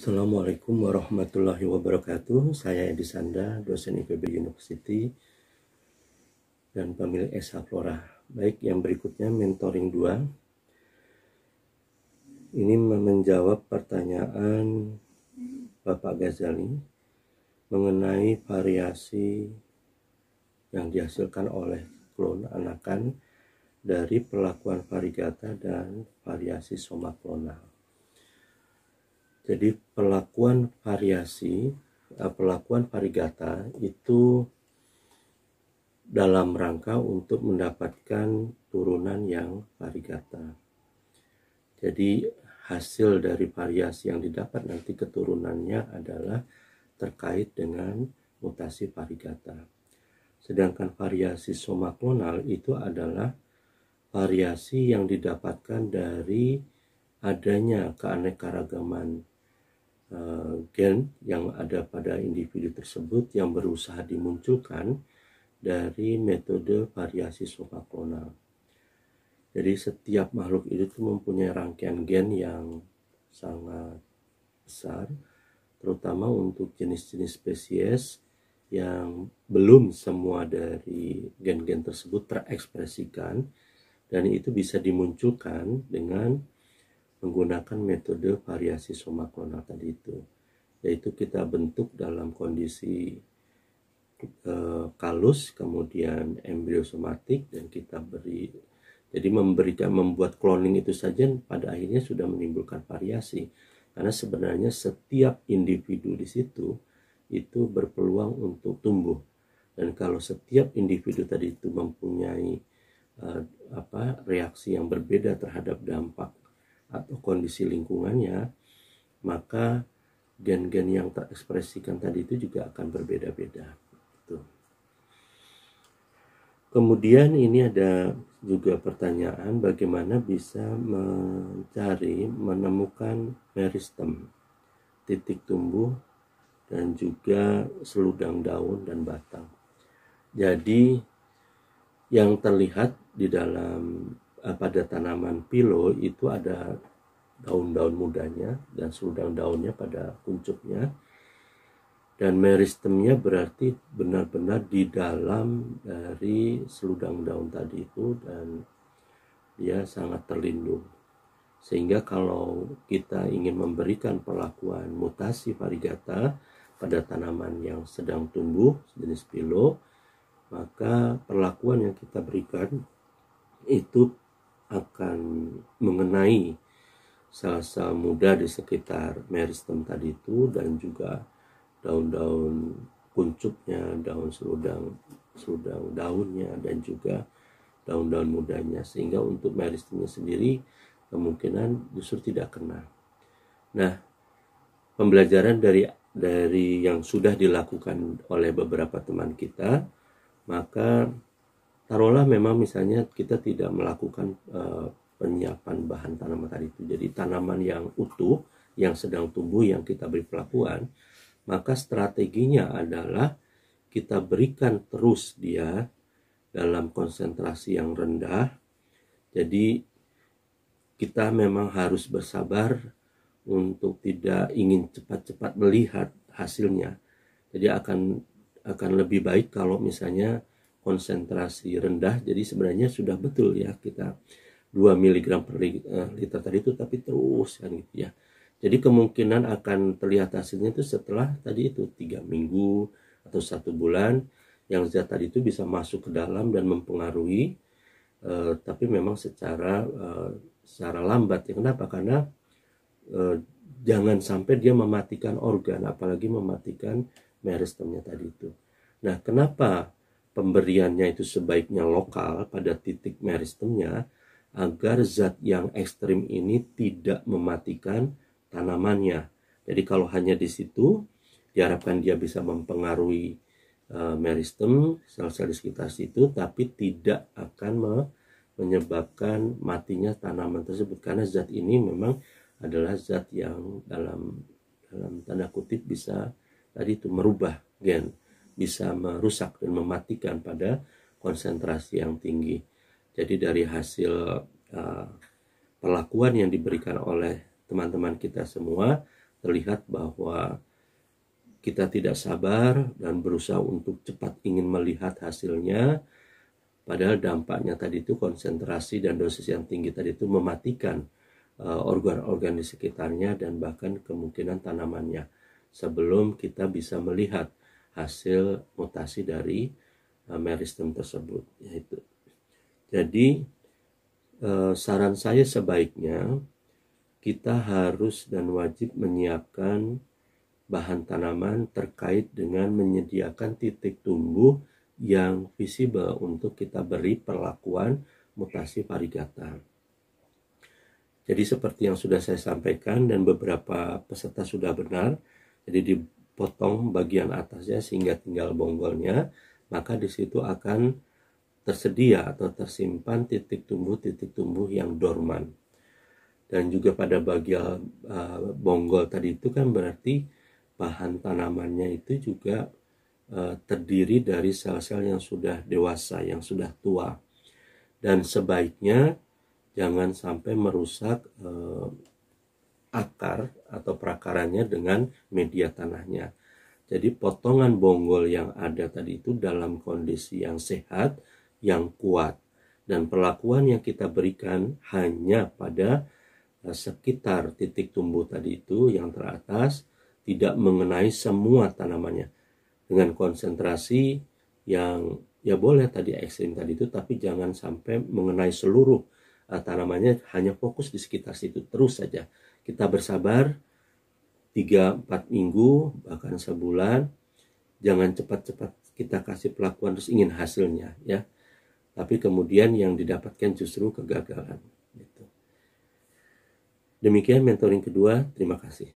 Assalamualaikum warahmatullahi wabarakatuh. Saya Edi Sanda, dosen IPB University dan pemilik Esa Flora. Baik, yang berikutnya mentoring 2. Ini menjawab pertanyaan Bapak Gazali mengenai variasi yang dihasilkan oleh klon anakan dari perlakuan varigata dan variasi somaklonal. Jadi pelakuan variasi, eh, pelakuan varigata itu dalam rangka untuk mendapatkan turunan yang varigata. Jadi hasil dari variasi yang didapat nanti keturunannya adalah terkait dengan mutasi varigata. Sedangkan variasi somaklonal itu adalah variasi yang didapatkan dari adanya keanekaragaman Eh, gen yang ada pada individu tersebut yang berusaha dimunculkan dari metode variasi supraklonal. Jadi setiap makhluk itu mempunyai rangkaian gen yang sangat besar, terutama untuk jenis-jenis spesies yang belum semua dari gen-gen tersebut terekspresikan dan itu bisa dimunculkan dengan menggunakan metode variasi somaklonal tadi itu yaitu kita bentuk dalam kondisi eh, kalus kemudian embrio somatik dan kita beri jadi memberikan membuat cloning itu saja pada akhirnya sudah menimbulkan variasi karena sebenarnya setiap individu di situ itu berpeluang untuk tumbuh dan kalau setiap individu tadi itu mempunyai uh, apa reaksi yang berbeda terhadap dampak atau kondisi lingkungannya, maka gen-gen yang tak ekspresikan tadi itu juga akan berbeda-beda. Gitu. Kemudian ini ada juga pertanyaan bagaimana bisa mencari, menemukan meristem, titik tumbuh, dan juga seludang daun dan batang. Jadi yang terlihat di dalam eh, pada tanaman pilo itu ada daun-daun mudanya dan seluruh daun-daunnya pada kuncupnya dan meristemnya berarti benar-benar di dalam dari seludang daun tadi itu dan dia sangat terlindung sehingga kalau kita ingin memberikan perlakuan mutasi varigata pada tanaman yang sedang tumbuh jenis pilo maka perlakuan yang kita berikan itu akan mengenai sasa muda di sekitar meristem tadi itu dan juga daun-daun kuncupnya daun seludang, seludang daunnya dan juga daun-daun mudanya sehingga untuk meristemnya sendiri kemungkinan justru tidak kena. Nah, pembelajaran dari dari yang sudah dilakukan oleh beberapa teman kita, maka taruhlah memang misalnya kita tidak melakukan uh, penyiapan bahan tanaman tadi itu. Jadi tanaman yang utuh, yang sedang tumbuh, yang kita beri pelakuan maka strateginya adalah kita berikan terus dia dalam konsentrasi yang rendah. Jadi kita memang harus bersabar untuk tidak ingin cepat-cepat melihat hasilnya. Jadi akan akan lebih baik kalau misalnya konsentrasi rendah. Jadi sebenarnya sudah betul ya kita 2 mg per eh, liter tadi itu tapi terus kan gitu ya jadi kemungkinan akan terlihat hasilnya itu setelah tadi itu tiga minggu atau satu bulan yang zat tadi itu bisa masuk ke dalam dan mempengaruhi eh, tapi memang secara eh, secara lambat ya kenapa karena eh, jangan sampai dia mematikan organ apalagi mematikan meristemnya tadi itu nah kenapa pemberiannya itu sebaiknya lokal pada titik meristemnya agar zat yang ekstrim ini tidak mematikan tanamannya. Jadi kalau hanya di situ, diharapkan dia bisa mempengaruhi uh, meristem sel-sel di sekitar situ, tapi tidak akan me menyebabkan matinya tanaman tersebut karena zat ini memang adalah zat yang dalam dalam tanda kutip bisa tadi itu merubah gen, bisa merusak dan mematikan pada konsentrasi yang tinggi. Jadi dari hasil uh, perlakuan yang diberikan oleh teman-teman kita semua terlihat bahwa kita tidak sabar dan berusaha untuk cepat ingin melihat hasilnya padahal dampaknya tadi itu konsentrasi dan dosis yang tinggi tadi itu mematikan eh, organ-organ uh, di sekitarnya dan bahkan kemungkinan tanamannya sebelum kita bisa melihat hasil mutasi dari uh, meristem tersebut yaitu jadi eh, saran saya sebaiknya kita harus dan wajib menyiapkan bahan tanaman terkait dengan menyediakan titik tumbuh yang visible untuk kita beri perlakuan mutasi varigata. Jadi seperti yang sudah saya sampaikan dan beberapa peserta sudah benar, jadi dipotong bagian atasnya sehingga tinggal bonggolnya, maka di situ akan tersedia atau tersimpan titik tumbuh-titik tumbuh yang dorman. Dan juga pada bagian uh, bonggol tadi itu kan berarti bahan tanamannya itu juga uh, terdiri dari sel-sel yang sudah dewasa, yang sudah tua. Dan sebaiknya jangan sampai merusak uh, akar atau perakarannya dengan media tanahnya. Jadi potongan bonggol yang ada tadi itu dalam kondisi yang sehat yang kuat dan perlakuan yang kita berikan hanya pada eh, sekitar titik tumbuh tadi itu yang teratas tidak mengenai semua tanamannya dengan konsentrasi yang ya boleh tadi ekstrim tadi itu tapi jangan sampai mengenai seluruh eh, tanamannya hanya fokus di sekitar situ terus saja kita bersabar 3-4 minggu bahkan sebulan jangan cepat-cepat kita kasih pelakuan terus ingin hasilnya ya tapi kemudian yang didapatkan justru kegagalan. Gitu. Demikian mentoring kedua, terima kasih.